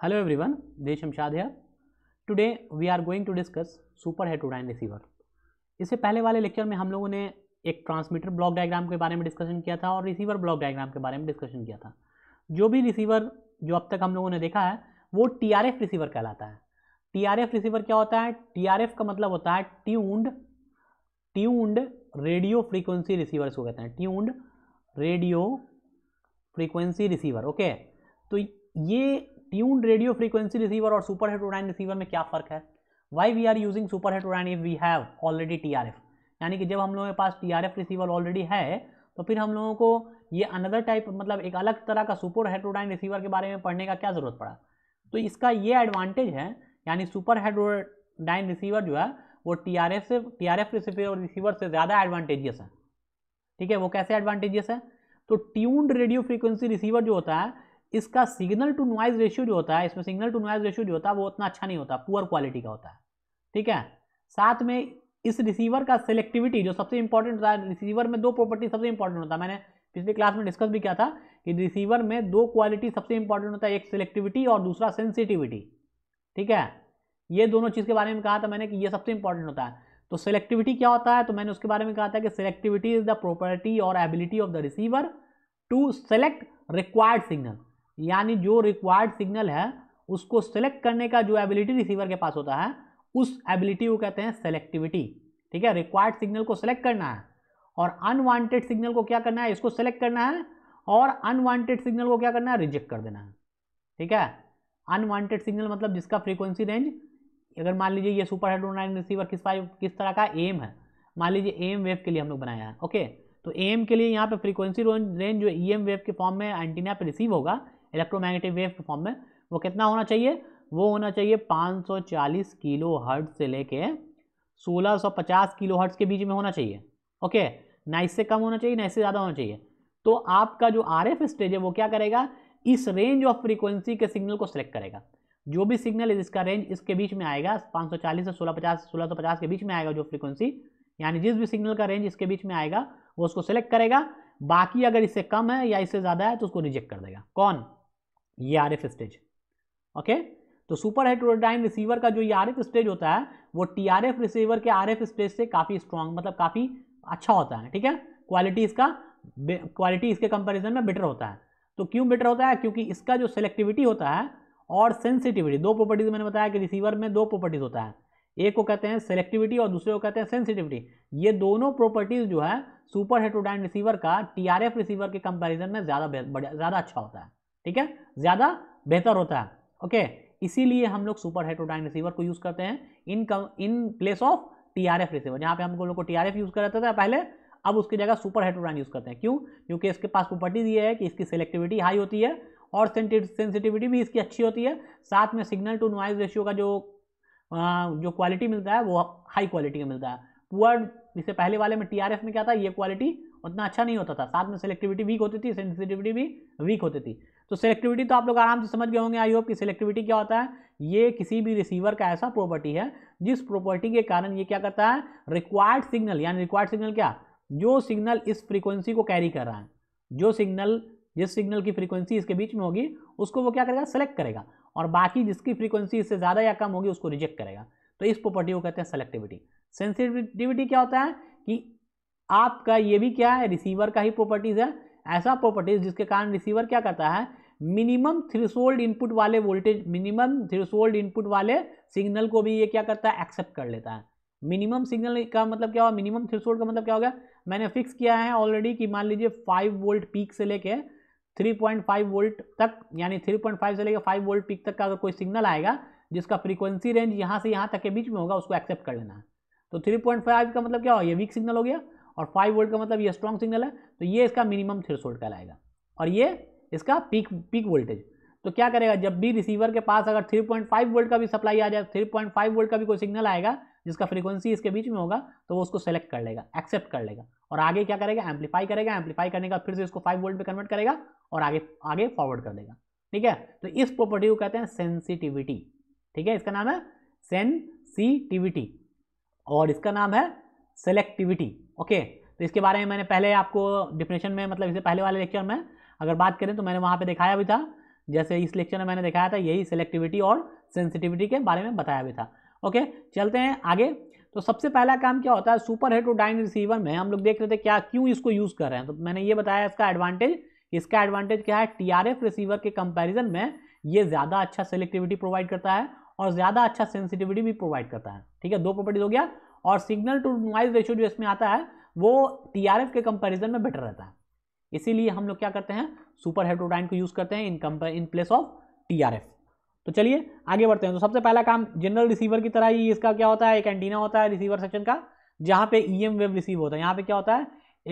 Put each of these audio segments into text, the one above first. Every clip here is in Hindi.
Hello everyone, Dev Shamshad here. Today we are going to discuss super dyne receiver इससे पहले वाले लेक्चर में हम लोगों ने एक ट्रांसमीटर ब्लॉक डायग्राम के बारे में डिस्कशन किया था और रिसीवर ब्लॉक डायग्राम के बारे में डिस्कशन किया था जो भी रिसीवर जो अब तक हम लोगों ने देखा है वो टी रिसीवर कहलाता है टी रिसीवर क्या होता है टी का मतलब होता है tuned tuned radio frequency receiver इसको कहते हैं tuned radio frequency receiver okay तो ये ट्यून्ड रेडियो फ्रीक्वेंसी रिसीवर और सुपर हेटोडाइन रिसीवर में क्या फ़र्क है why we are using super heterodyne if we have already T R F यानी कि जब हम लोगों के पास T R F receiver already है तो फिर हम लोगों को ये अनदर टाइप मतलब एक अलग तरह का सुपर हेटोडाइन रिसीवर के बारे में पढ़ने का क्या ज़रूरत पड़ा तो इसका ये एडवांटेज है यानी सुपर हेटोडाइन रिसीवर जो है वो टी आर एफ से T R F receiver receiver से ज़्यादा एडवांटेजियस है ठीक है वो कैसे एडवांटेजियस है तो ट्यून्ड रेडियो फ्रीक्वेंसी रिसीवर जो होता है इसका सिग्नल टू नॉइज रेशियो जो होता है इसमें सिग्नल टू नॉइज रेशियो जो होता है वो उतना अच्छा नहीं होता पुअर क्वालिटी का होता है ठीक है साथ में इस रिसीवर का सेलेक्टिविटी जो सबसे इंपॉर्टेंट होता है रिसीवर में दो प्रॉपर्टी सबसे इंपॉर्टेंट होता है मैंने पिछले क्लास में डिस्कस भी किया था कि रिसीवर में दो क्वालिटी सबसे इंपॉर्टेंट होता है एक सेलेक्टिविटी और दूसरा सेंसिटिविटी ठीक है ये दोनों चीज़ के बारे में कहा था मैंने कि ये सबसे इंपॉर्टेंट होता है तो सेलेक्टिविटी क्या होता है तो मैंने उसके बारे में कहा था कि सेलेक्टिविटी इज द प्रॉपर्टी और ability of the receiver to select required signal यानी जो रिक्वायर्ड सिग्नल है उसको सेलेक्ट करने का जो एबिलिटी रिसीवर के पास होता है उस एबिलिटी को कहते हैं सेलेक्टिविटी ठीक है रिक्वायर्ड सिग्नल को सेलेक्ट करना है और अनवांटेड सिग्नल को क्या करना है इसको सेलेक्ट करना है और अनवांटेड सिग्नल को क्या करना है रिजेक्ट कर देना है ठीक है अनवांटेड सिग्नल मतलब जिसका फ्रीक्वेंसी रेंज अगर मान लीजिए ये सुपर हेड्रोनाइन रिसीवर किस किस तरह का एम है मान लीजिए एम वेव के लिए हम लोग बनाया है ओके तो एम के लिए यहाँ पे फ्रीक्वेंसी रेंज जो ई एम वेव के फॉर्म में एंटीना पे रिसीव होगा इलेक्ट्रोमैग्नेटिक वेव के फॉर्म में वो कितना होना चाहिए वो होना चाहिए 540 किलो हर्ट से लेके 1650 किलो हर्ट्स के बीच में होना चाहिए ओके ना इससे कम होना चाहिए ना इससे ज़्यादा होना चाहिए तो आपका जो आर एफ स्टेज है वो क्या करेगा इस रेंज ऑफ फ्रीक्वेंसी के सिग्नल को सिलेक्ट करेगा जो भी सिग्नल है जिसका रेंज इसके बीच में आएगा 540 से 1650 1650 के बीच में आएगा जो फ्रीक्वेंसी यानी जिस भी सिग्नल का रेंज इसके बीच में आएगा वो उसको सेलेक्ट करेगा बाकी अगर इससे कम है या इससे ज़्यादा है तो उसको रिजेक्ट कर देगा कौन ये आर एफ स्टेज ओके तो सुपर हेटोडाइन रिसीवर का जो ये आर एफ स्टेज होता है वो टी आर एफ रिसीवर के आर एफ स्टेज से काफ़ी स्ट्रॉन्ग मतलब काफ़ी अच्छा होता है ठीक है क्वालिटी इसका क्वालिटी इसके कंपैरिजन में बेटर होता है तो क्यों बेटर होता है क्योंकि इसका जो सेलेक्टिविटी होता है और सेंसिटिविटी दो प्रॉपर्टीज मैंने बताया कि रिसीवर में दो प्रॉपर्टीज होता है एक को कहते हैं सेलेक्टिविटी और दूसरे को कहते हैं सेंसिटिविटी ये दोनों प्रॉपर्टीज जो है सुपर हेटोडाइन रिसीवर का टीआरएफ रिसीवर के कंपैरिजन में ज़्यादा ज़्यादा अच्छा होता है ठीक है ज़्यादा बेहतर होता है ओके इसीलिए हम लोग सुपर हेट्रोडाइन रिसीवर को यूज़ करते हैं in come in place of T R F receiver जहाँ पे हम लोग को टी आर एफ यूज़ करता था पहले अब उसकी जगह सुपर हेट्रोडाइन यूज़ करते हैं क्यों क्योंकि इसके पास प्रॉपर्टीज ये है कि इसकी सेलेक्टिविटी हाई होती है और सेंसिटिविटी भी इसकी अच्छी होती है साथ में सिग्नल टू नॉइज रेशियो का जो आ, जो क्वालिटी मिलता है वो हाई क्वालिटी का मिलता है पुअर इससे पहले वाले में टीआरएफ में क्या था ये क्वालिटी उतना अच्छा नहीं होता था साथ में सेलेक्टिविटी वीक होती थी सेंसिटिविटी भी वीक होती थी तो सेलेक्टिविटी तो आप लोग आराम से समझ गए होंगे आई होप कि सेलेक्टिविटी क्या होता है ये किसी भी रिसीवर का ऐसा प्रॉपर्टी है जिस प्रॉपर्टी के कारण ये क्या करता है रिक्वायर्ड सिग्नल यानी रिक्वायर्ड सिग्नल क्या जो सिग्नल इस फ्रीक्वेंसी को कैरी कर रहा है जो सिग्नल जिस सिग्नल की फ्रीक्वेंसी इसके बीच में होगी उसको वो क्या करेगा सेलेक्ट करेगा और बाकी जिसकी फ्रीक्वेंसी इससे ज़्यादा या कम होगी उसको रिजेक्ट करेगा तो इस प्रॉपर्टी को कहते हैं सेलेक्टिविटी सेंसिटिविटी क्या होता है कि आपका ये भी क्या है रिसीवर का ही प्रॉपर्टीज़ है ऐसा प्रॉपर्टीज जिसके कारण रिसीवर क्या करता है मिनिमम थ्रिसोल्ड इनपुट वाले वोल्टेज मिनिमम थ्रिसोल्ड इनपुट वाले सिग्नल को भी ये क्या करता है एक्सेप्ट कर लेता है मिनिमम सिग्नल का मतलब क्या हुआ मिनिमम थ्रिसोल्ड का मतलब क्या हो गया मैंने फिक्स किया है ऑलरेडी कि मान लीजिए फाइव वोल्ट पीक से लेके 3.5 वोल्ट तक यानी 3.5 से लेकर 5 वोल्ट पीक तक का अगर कोई सिग्नल आएगा जिसका फ्रीक्वेंसी रेंज यहाँ से यहाँ तक के बीच में होगा उसको एक्सेप्ट कर लेना है तो फाइव का मतलब क्या हो ये वीक सिग्नल हो गया और फाइव वोल्ट का मतलब ये स्ट्रॉन्ग सिग्नल है तो ये इसका मिनिमम थ्रेसोल्ड कहलाएगा और ये इसका पीक पीक वोल्टेज तो क्या करेगा जब भी रिसीवर के पास अगर 3.5 वोल्ट का भी सप्लाई आ जाए 3.5 वोल्ट का भी कोई सिग्नल आएगा जिसका फ्रीक्वेंसी इसके बीच में होगा तो वो उसको सेलेक्ट कर लेगा एक्सेप्ट कर लेगा और आगे क्या करेगा एम्पलीफाई करेगा एम्पलीफाई करने का फिर से इसको फाइव वोल्ट में कन्वर्ट करेगा और आगे आगे फॉरवर्ड कर देगा ठीक है तो इस प्रॉपर्टी को कहते हैं सेंसिटिविटी ठीक है इसका नाम है सेंसिटिविटी और इसका नाम है सेलेक्टिविटी ओके तो इसके बारे में मैंने पहले आपको डिफिनेशन में मतलब इससे पहले वाले लेक्चर में अगर बात करें तो मैंने वहाँ पे दिखाया भी था जैसे इस लेक्चर में मैंने दिखाया था यही सेलेक्टिविटी और सेंसिटिविटी के बारे में बताया भी था ओके चलते हैं आगे तो सबसे पहला काम क्या होता है सुपर डाइन रिसीवर में हम लोग देख रहे थे क्या क्यों इसको यूज़ कर रहे हैं तो मैंने ये बताया इसका एडवांटेज इसका एडवांटेज क्या है एफ रिसीवर के कंपेरिजन में ये ज़्यादा अच्छा सेलेक्टिविटी प्रोवाइड करता है और ज़्यादा अच्छा सेंसिटिविटी भी प्रोवाइड करता है ठीक है दो प्रॉपर्टीज हो गया और सिग्नल टू नॉइज रेशियो जो इसमें आता है वो टी के कंपेरिजन में बेटर रहता है इसीलिए हम लोग क्या करते हैं सुपर हेट्रोडाइन को यूज़ करते हैं इन कंपे इन प्लेस ऑफ टी तो चलिए आगे बढ़ते हैं तो सबसे पहला काम जनरल रिसीवर की तरह ही इसका क्या होता है एक एंटीना होता है रिसीवर सेक्शन का जहाँ पे ई वेव रिसीव होता है यहाँ पे क्या होता है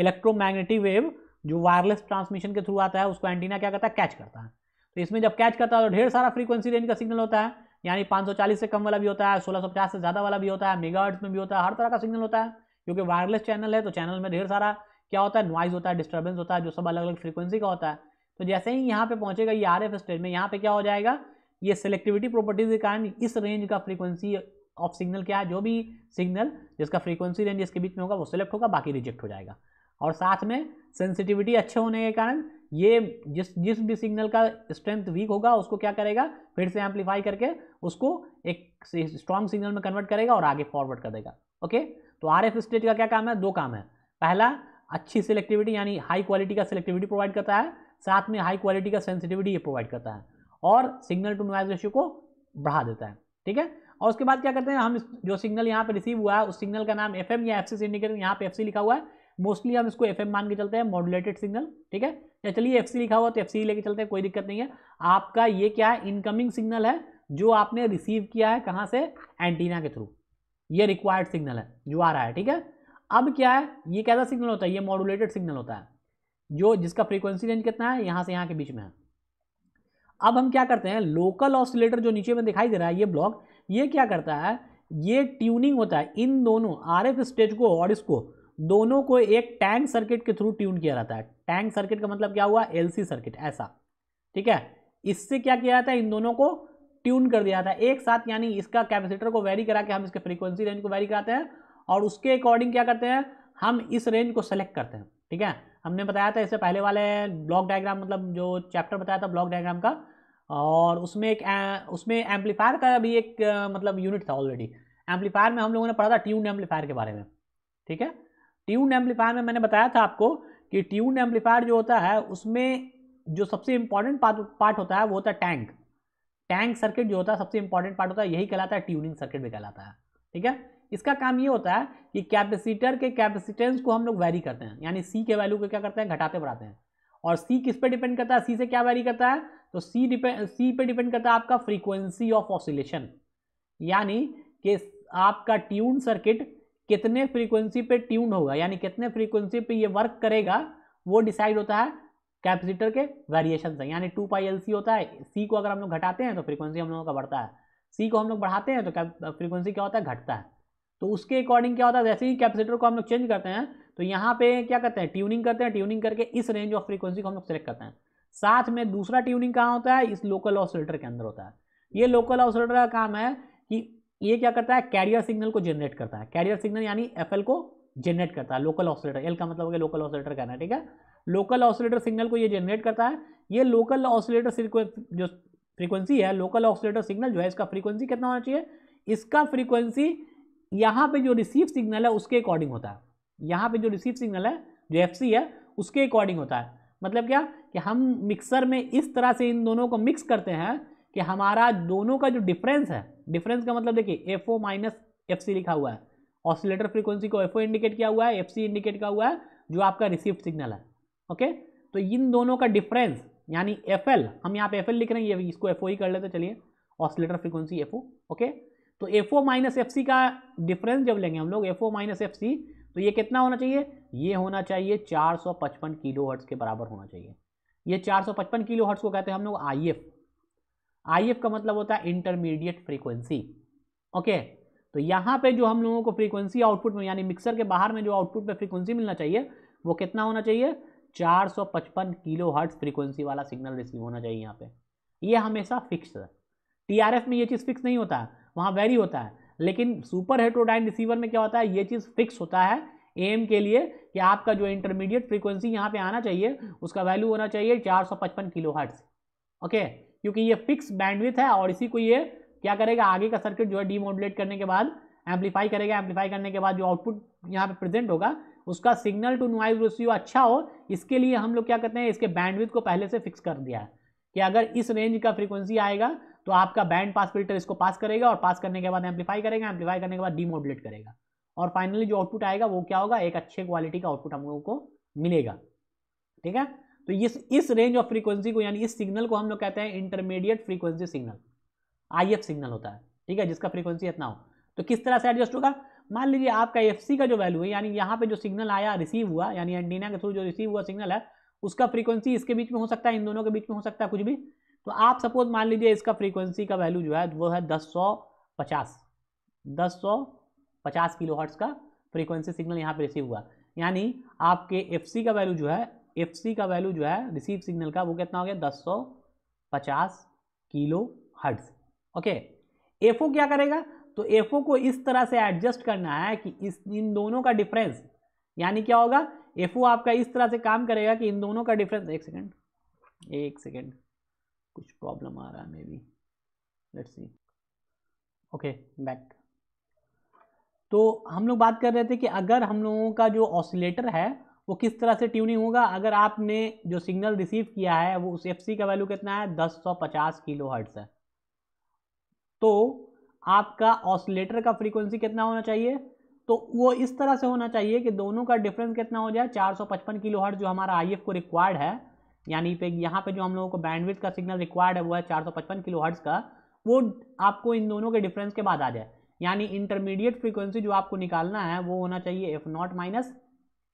इलेक्ट्रोमैग्नेटिक वेव जो वायरलेस ट्रांसमिशन के थ्रू आता है उसको एंटीना क्या करता है कैच करता है तो इसमें जब कैच करता है तो ढेर सारा फ्रीक्वेंसी रेंज का सिग्नल होता है यानी 540 से कम वाला भी होता है 1650 से ज़्यादा वाला भी होता है मेगा में भी होता है हर तरह का सिग्नल होता है क्योंकि वायरलेस चैनल है तो चैनल में ढेर सारा क्या होता है नॉइज होता है डिस्टर्बेंस होता है जो सब अलग अलग फ्रीक्वेंसी का होता है तो जैसे ही यहाँ पे पहुँचेगा ये आर एफ स्टेज में यहाँ पे क्या हो जाएगा ये सिलेक्टिविटी प्रॉपर्टीज के कारण इस रेंज का फ्रीक्वेंसी ऑफ सिग्नल क्या है जो भी सिग्नल जिसका फ्रीक्वेंसी रेंज इसके बीच में होगा वो सिलेक्ट होगा बाकी रिजेक्ट हो जाएगा और साथ में सेंसिटिविटी अच्छे होने के कारण ये जिस जिस भी सिग्नल का स्ट्रेंथ वीक होगा उसको क्या करेगा फिर से एम्पलीफाई करके उसको एक स्ट्रॉन्ग सिग्नल में कन्वर्ट करेगा और आगे फॉरवर्ड कर देगा ओके तो आर एफ स्टेज का क्या काम है दो काम है पहला अच्छी सिलेक्टिविटी यानी हाई क्वालिटी का सिलेक्टिविटी प्रोवाइड करता है साथ में हाई क्वालिटी का सेंसिटिविटी ये प्रोवाइड करता है और सिग्नल टू नॉइज रेशियो को बढ़ा देता है ठीक है और उसके बाद क्या करते हैं हम जो सिग्नल यहाँ पे रिसीव हुआ है उस सिग्नल का नाम एफ या एफ सी इंडिकेटर यहाँ पे एफ लिखा हुआ है मोस्टली हम इसको एफ मान के चलते हैं मॉडुलेटेड सिग्नल ठीक है या चलिए एफ लिखा हुआ तो एफ लेके चलते हैं कोई दिक्कत नहीं है आपका ये क्या है इनकमिंग सिग्नल है जो आपने रिसीव किया है कहाँ से एंटीना के थ्रू ये रिक्वायर्ड सिग्नल है जो आ रहा है ठीक है अब क्या है ये कैसा सिग्नल होता है ये मॉडुलेटेड सिग्नल होता है जो जिसका फ्रीक्वेंसी रेंज कितना है यहाँ से यहाँ के बीच में है अब हम क्या करते हैं लोकल ऑसिलेटर जो नीचे में दिखाई दे रहा है ये ब्लॉक ये क्या करता है ये ट्यूनिंग होता है इन दोनों आर स्टेज को और इसको दोनों को एक टैंक सर्किट के थ्रू ट्यून किया जाता है टैंक सर्किट का मतलब क्या हुआ एल सर्किट ऐसा ठीक है इससे क्या किया जाता है इन दोनों को ट्यून कर दिया जाता है एक साथ यानी इसका कैपेसिटर को वेरी करा के हम इसके फ्रीक्वेंसी रेंज को वेरी कराते हैं और उसके अकॉर्डिंग क्या करते हैं हम इस रेंज को सेलेक्ट करते हैं ठीक है हमने बताया था इससे पहले वाले ब्लॉक डायग्राम मतलब जो चैप्टर बताया था ब्लॉक डायग्राम का और उसमें एक उसमें एम्पलीफायर का भी एक मतलब यूनिट था ऑलरेडी एम्पलीफायर में हम लोगों ने पढ़ा था ट्यून एम्पलीफायर के बारे में ठीक है ट्यून एम्पलीफायर में मैंने बताया था आपको कि ट्यून एम्पलीफायर जो होता है उसमें जो सबसे इंपॉर्टेंट पार्ट होता है वो होता है टैंक टैंक सर्किट जो होता है सबसे इंपॉर्टेंट पार्ट होता है यही कहलाता है ट्यूनिंग सर्किट भी कहलाता है ठीक है इसका काम ये होता है कि कैपेसिटर के कैपेसिटेंस को हम लोग वैरी करते हैं यानी सी के वैल्यू को क्या करते हैं घटाते बढ़ाते हैं और सी किस पे डिपेंड करता है सी से क्या वैरी करता है तो सी डिपेंड सी पे डिपेंड करता है आपका फ्रीक्वेंसी ऑफ ऑसिलेशन यानी कि आपका ट्यून सर्किट कितने फ्रीक्वेंसी पे ट्यून होगा यानी कितने फ्रीक्वेंसी पे ये वर्क करेगा वो डिसाइड होता है कैपेसिटर के वेरिएशन से यानी टू पाई एल सी होता है सी को अगर हम लोग घटाते हैं तो फ्रीक्वेंसी हम लोगों का बढ़ता है सी को हम लोग बढ़ाते हैं तो फ्रीक्वेंसी क्या होता है घटता है तो उसके अकॉर्डिंग क्या होता है जैसे ही कैपेसिटर को हम लोग चेंज करते हैं तो यहाँ पे क्या करते हैं ट्यूनिंग करते हैं ट्यूनिंग करके इस रेंज ऑफ फ्रीक्वेंसी को हम लोग सेलेक्ट करते हैं साथ में दूसरा ट्यूनिंग कहाँ होता है इस लोकल ऑसिलेटर के अंदर होता है ये लोकल ऑसिलेटर का काम है कि ये क्या करता है कैरियर सिग्नल को जनरेट करता है कैरियर सिग्नल यानी एफ को जनरेट करता है लोकल ऑसिलेटर एल का मतलब हो गया लोकल ऑसिलेटर कहना है ठीक है लोकल ऑसिलेटर सिग्नल को ये जनरेट करता है ये लोकल ऑसिलेटर जो फ्रीक्वेंसी है लोकल ऑसिलेटर सिग्नल जो है इसका फ्रीक्वेंसी कितना होना चाहिए इसका फ्रीक्वेंसी यहाँ पे जो रिसीव सिग्नल है उसके अकॉर्डिंग होता है यहाँ पे जो रिसीव सिग्नल है जो एफ है उसके अकॉर्डिंग होता है मतलब क्या कि हम मिक्सर में इस तरह से इन दोनों को मिक्स करते हैं कि हमारा दोनों का जो डिफरेंस है डिफरेंस का मतलब देखिए F O minus F C लिखा हुआ है ऑसिलेटर फ्रीक्वेंसी को एफ ओ इंडिकेट किया हुआ है एफ सी इंडिकेट किया हुआ है जो आपका रिसीव सिग्नल है ओके तो इन दोनों का डिफरेंस यानी एफ एल हम यहाँ पे एफ एल लिख रहे हैं ये इसको एफ ओ ही कर लेते चलिए oscillator frequency F O okay तो F O minus F C का डिफरेंस जब लेंगे हम लोग F O minus F C तो ये कितना होना चाहिए ये होना चाहिए चार सौ पचपन किलो हर्ट्स के बराबर होना चाहिए ये चार सौ पचपन किलो हर्ट्स को कहते हैं हम लोग आई एफ आई का मतलब होता है इंटरमीडिएट फ्रीक्वेंसी ओके तो यहाँ पे जो हम लोगों को फ्रीक्वेंसी आउटपुट में यानी मिक्सर के बाहर में जो आउटपुट में फ्रीक्वेंसी मिलना चाहिए वो कितना होना चाहिए 455 किलो हर्ट्स फ्रीक्वेंसी वाला सिग्नल रिसीव होना चाहिए यहाँ पे ये हमेशा फिक्स है टी में ये चीज़ फिक्स नहीं होता है वहाँ वेरी होता है लेकिन सुपर हेट्रोडाइन रिसीवर में क्या होता है ये चीज़ फिक्स होता है एम के लिए कि आपका जो इंटरमीडिएट फ्रीक्वेंसी यहाँ पे आना चाहिए उसका वैल्यू होना चाहिए 455 किलो हर्ट्स ओके क्योंकि ये फिक्स बैंडविथ है और इसी को ये क्या करेगा आगे का सर्किट जो है डीमोडुलेट करने के बाद एम्पलीफाई करेगा एम्पलीफाई करने के बाद जो आउटपुट यहाँ पे प्रेजेंट होगा उसका सिग्नल टू नॉइज रेशियो अच्छा हो इसके लिए हम लोग क्या करते हैं इसके बैंडविथ को पहले से फिक्स कर दिया है कि अगर इस रेंज का फ्रीक्वेंसी आएगा तो आपका बैंड पास फिल्टर इसको पास करेगा और पास करने के बाद एम्पलीफाई करेगा एम्पलीफाई करने के बाद डीमोडुलेट करेगा और फाइनली जो आउटपुट आएगा वो क्या होगा एक अच्छे क्वालिटी का आउटपुट हम लोगों को मिलेगा ठीक है तो ये इस रेंज ऑफ फ्रीक्वेंसी को यानी इस सिग्नल को हम लोग कहते हैं intermediate frequency signal I signal होता है ठीक है जिसका फ्रीक्वेंसी इतना हो तो किस तरह से एडजस्ट होगा मान लीजिए आपका एफ का जो वैल्यू है यानी यहाँ पे जो सिग्नल आया रिसीव हुआ यानी एंटीना के थ्रू जो रिसीव हुआ सिग्नल है उसका फ्रीक्वेंसी इसके बीच में हो सकता है इन दोनों के बीच में हो सकता है कुछ भी तो आप सपोज मान लीजिए इसका फ्रीक्वेंसी का वैल्यू जो है वो है दस सौ पचास दस सौ पचास किलो हर्ट्स का फ्रीक्वेंसी सिग्नल यहाँ पे रिसीव हुआ यानी आपके एफ का वैल्यू जो है एफ सी का वैल्यू जो है रिसीव सिग्नल का वो कितना हो गया दस सौ पचास kilohertz okay F O क्या करेगा तो एफ ओ को इस तरह से एडजस्ट करना है कि इस इन दोनों का डिफरेंस यानी क्या होगा एफ ओ आपका इस तरह से काम करेगा कि इन दोनों का डिफरेंस एक सेकेंड एक सेकेंड कुछ प्रॉब्लम आ रहा है maybe let's see okay back तो हम लोग बात कर रहे थे कि अगर हम लोगों का जो ऑसिलेटर है वो किस तरह से ट्यूनिंग होगा अगर आपने जो सिग्नल रिसीव किया है वो उस एफ का वैल्यू कितना है दस सौ पचास किलो हर्ट्स है तो आपका ऑसिलेटर का फ्रीक्वेंसी कितना होना चाहिए तो वो इस तरह से होना चाहिए कि दोनों का डिफरेंस कितना हो जाए चार सौ पचपन किलो हर्ट जो हमारा आई को रिक्वायर्ड है यानी पे यहाँ पे जो हम लोगों को बैंडविथ का सिग्नल रिक्वायर्ड है वो है चार सौ पचपन किलो हर्ट्स का वो आपको इन दोनों के डिफरेंस के बाद आ जाए यानी इंटरमीडिएट फ्रीक्वेंसी जो आपको निकालना है वो होना चाहिए एफ नॉट माइनस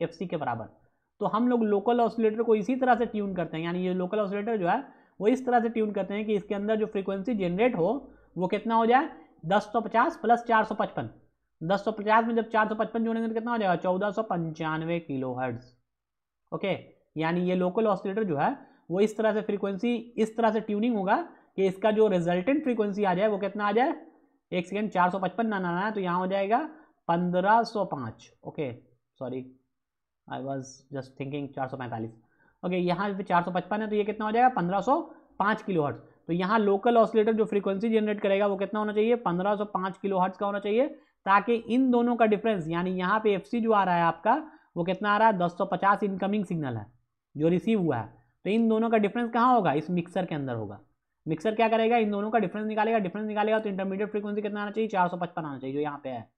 एफ के बराबर तो हम लोग लोकल ऑसिलेटर को इसी तरह से ट्यून करते हैं यानी ये लोकल ऑसिलेटर जो है वो इस तरह से ट्यून करते हैं कि इसके अंदर जो फ्रीक्वेंसी जनरेट हो वो कितना हो जाए दस सौ पचास प्लस चार सौ पचपन दस सौ पचास में जब चार सौ पचपन जोड़ेंगे तो कितना हो जाएगा चौदह सौ पंचानवे किलो हर्ट्स ओके यानी ये लोकल ऑसिलेटर जो है वो इस तरह से फ्रीक्वेंसी इस तरह से ट्यूनिंग होगा कि इसका जो रिजल्टेंट फ्रीक्वेंसी आ जाए वो कितना आ जाए एक सेकेंड चार सौ पचपन ना ना तो यहाँ हो जाएगा पंद्रह सौ पाँच okay sorry I was just thinking चार सौ पैंतालीस ओके यहाँ पे चार सौ पचपन है तो ये कितना हो जाएगा पंद्रह सौ पाँच किलो हर्ट्स तो यहाँ लोकल ऑसिलेटर जो फ्रीक्वेंसी जनरेट करेगा वो कितना होना चाहिए पंद्रह सौ पाँच किलो हर्ट्स का होना चाहिए ताकि इन दोनों का डिफरेंस यानी यहाँ पे एफ जो आ रहा है आपका वो कितना आ रहा है दस सौ पचास इनकमिंग सिग्नल है जो रिसीव हुआ है तो इन दोनों का डिफरेंस कहाँ होगा इस मिक्सर के अंदर होगा मिक्सर क्या करेगा इन दोनों का डिफरेंस निकालेगा डिफरेंस निकालेगा तो इंटरमीडिएट फ्रीक्वेंसी कितना आना चाहिए चार सौ पचपन आना चाहिए जो यहाँ पे है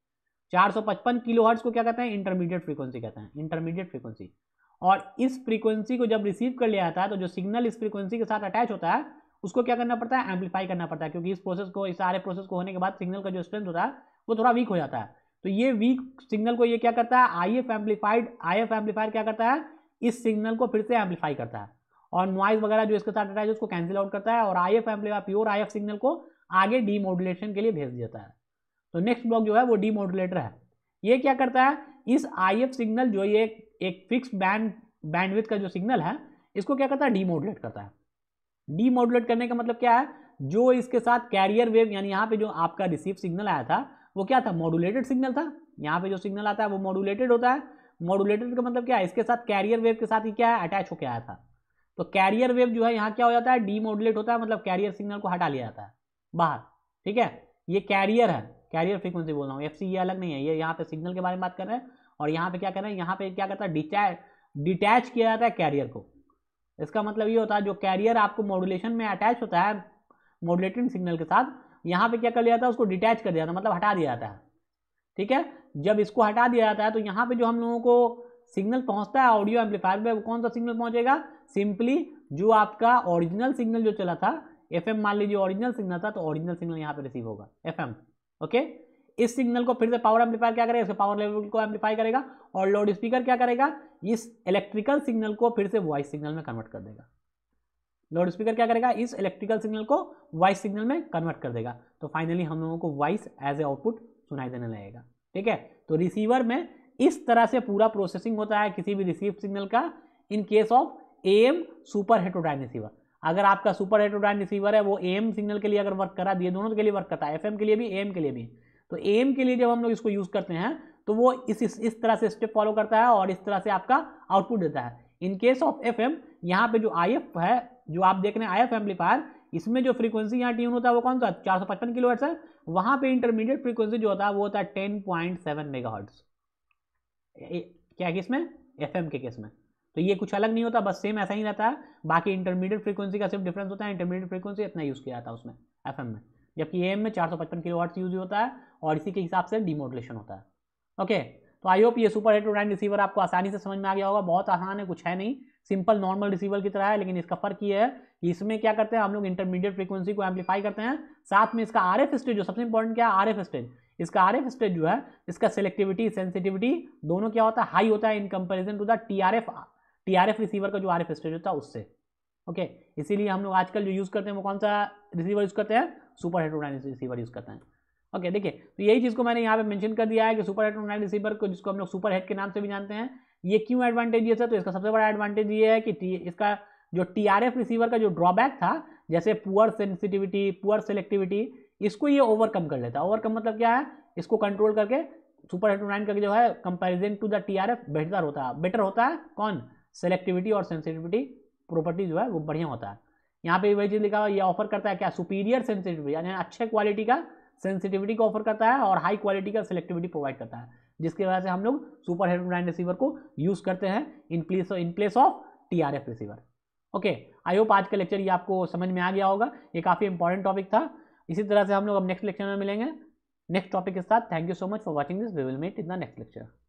455 किलोहर्ट्ज को क्या कहते हैं इंटरमीडिएट फ्रीक्वेंसी कहते हैं इंटरमीडिएट फ्रीक्वेंसी और इस फ्रीक्वेंसी को जब रिसीव कर लिया जाता है तो जो सिग्नल इस फ्रीक्वेंसी के साथ अटैच होता है उसको क्या करना पड़ता है एम्पलीफाई करना पड़ता है क्योंकि इस प्रोसेस को इस सारे प्रोसेस को होने के बाद सिग्नल का जो स्ट्रेंथ होता है वो थोड़ा वीक हो जाता है तो ये वीक सिग्नल को ये क्या करता है I F amplified I F amplifier क्या करता है इस सिग्नल को फिर से एम्पलीफाई करता है और नॉइज वगैरह जो इसके साथ अटैच है उसको कैंसिल आउट करता है और I F amplifier pure I F signal को आगे डीमोडुलेशन के लिए भेज देता है तो नेक्स्ट ब्लॉक जो है वो मोडुलेटर है ये क्या करता है इस आई एफ सिग्नल जो ये एक फिक्स बैंड बैंडविथ का जो सिग्नल है इसको क्या करता है मोडुलेट करता है मोडुलेट करने का मतलब क्या है जो इसके साथ कैरियर वेव यानी यहाँ पे जो आपका रिसीव सिग्नल आया था वो क्या था मॉडुलेटेड सिग्नल था यहाँ पे जो सिग्नल आता है वो मॉडुलेटेड होता है मॉडुलेटेड का मतलब क्या है इसके साथ कैरियर वेव के साथ ही क्या है अटैच होकर आया था तो कैरियर वेव जो है यहाँ क्या हो जाता है मॉडुलेट होता है मतलब कैरियर सिग्नल को हटा लिया जाता है बाहर ठीक है ये कैरियर है कैरियर फ्रीक्वेंसी बोल रहा हूँ एफ ये अलग नहीं है ये यहाँ पे सिग्नल के बारे में बात कर रहे हैं और यहाँ पे क्या कर रहे हैं यहाँ पे क्या करता है डिटैच डिटैच किया जाता है कैरियर को इसका मतलब ये होता है जो कैरियर आपको मॉडुलेशन में अटैच होता है मॉडुलेटिंग सिग्नल के साथ यहाँ पे क्या कर लिया जाता है उसको डिटैच कर दिया जाता है मतलब हटा दिया जाता है ठीक है जब इसको हटा दिया जाता है तो यहाँ पे जो हम लोगों को सिग्नल पहुंचता है ऑडियो एम्पलीफायर में कौन सा सिग्नल पहुंचेगा सिंपली जो आपका ओरिजिनल सिग्नल जो चला था एफ मान लीजिए ओरिजिनल सिग्नल था तो ओरिजिनल सिग्नल यहाँ पे रिसीव होगा एफ ओके इस सिग्नल को फिर से पावर एम्पलीफायर क्या करेगा इसके पावर लेवल को एम्पलीफाई करेगा और लाउड स्पीकर क्या करेगा इस इलेक्ट्रिकल सिग्नल को फिर से वॉइस सिग्नल में कन्वर्ट कर देगा लाउड स्पीकर क्या करेगा इस इलेक्ट्रिकल सिग्नल को वॉइस सिग्नल में कन्वर्ट कर देगा तो फाइनली हम लोगों को वॉइस एज ए आउटपुट सुनाई देने लगेगा ठीक है तो रिसीवर में इस तरह से पूरा प्रोसेसिंग होता है किसी भी रिसीव सिग्नल का in case of M super heterodyne receiver अगर आपका सुपर हेटोडाइन रिसीवर है वो एम सिग्नल के लिए अगर वर्क करा दिए तो दोनों के लिए वर्क करता है एफ के लिए भी एम के लिए भी तो एम के लिए जब हम लोग इसको यूज़ करते हैं तो वो इस इस, इस तरह से स्टेप फॉलो करता है और इस तरह से आपका आउटपुट देता है in case of F M यहाँ पे जो आई एफ है जो आप देख रहे हैं आई एफ एम्पलीफायर इसमें जो फ्रीक्वेंसी यहाँ ट्यून होता है वो कौन सा चार सौ पचपन किलो है वहाँ पे इंटरमीडिएट फ्रीक्वेंसी जो होता है वो होता है टेन पॉइंट सेवन मेगा क्या किस में एफ के केस में तो ये कुछ अलग नहीं होता बस सेम ऐसा ही रहता है बाकी इंटरमीडिएट फ्रीक्वेंसी का सिर्फ डिफरेंस होता है इंटरमीडिएट फ्रीक्वेंसी इतना यूज़ किया जाता है उसमें एफ में जबकि ए में चार सौ पचपन किलो यूज होता है और इसी के हिसाब से डिमोडलेशन होता है ओके तो आई होप ये सुपर हेट्रोडाइन रिसीवर आपको आसानी से समझ में आ गया होगा बहुत आसान है कुछ है नहीं सिंपल नॉर्मल रिसीवर की तरह है लेकिन इसका फर्क ये है कि इसमें क्या करते हैं हम लोग इंटरमीडिएट फ्रीक्वेंसी को एम्पलीफाई करते हैं साथ में इसका आर एफ स्टेज जो सबसे इंपॉर्टेंट क्या है आर एफ स्टेज इसका आर एफ स्टेज जो है इसका सेलेक्टिविटी सेंसिटिविटी दोनों क्या होता है हाई होता है in comparison to the T R F TRF receiver का जो आर एफ स्टेज होता है उससे ओके इसीलिए हम लोग आजकल जो यूज़ करते हैं वो कौन सा रिसीवर यूज़ करते हैं सुपर हेट्रोनाइन रिसीवर यूज़ करते हैं ओके देखिए तो यही चीज़ को मैंने यहाँ पे मेंशन कर दिया है कि सुपर हेट्रोनाइन रिसीवर को जिसको हम लोग सुपर हेड के नाम से भी जानते हैं ये क्यों एडवांटेजियस है तो इसका सबसे बड़ा एडवांटेज ये है कि इसका जो टी रिसीवर का जो ड्रॉबैक था जैसे पुअर सेंसिटिविटी पुअर सेलेक्टिविटी इसको ये ओवरकम कर लेता है ओवरकम मतलब क्या है इसको कंट्रोल करके सुपर हेट्रोनाइन का जो है कंपेरिजन टू द टी बेहतर होता है बेटर होता है कौन सेलेक्टिविटी और सेंसिटिविटी प्रॉपर्टी जो है वो बढ़िया होता है यहाँ पे वही चीज़ लिखा हुआ ये ऑफर करता है क्या सुपीरियर सेंसिटिविटी यानी अच्छे क्वालिटी का सेंसिटिविटी को ऑफर करता है और हाई क्वालिटी का सेलेक्टिविटी प्रोवाइड करता है जिसकी वजह से हम लोग सुपर हेड ब्रांड रिसीवर को यूज़ करते हैं in place in place of T R F receiver okay I hope आज का लेक्चर ये आपको समझ में आ गया होगा ये काफ़ी इंपॉर्टेंट टॉपिक था इसी तरह से हम लोग अब नेक्स्ट लेक्चर में मिलेंगे नेक्स्ट टॉपिक के साथ thank you so much for watching this we will meet in the next lecture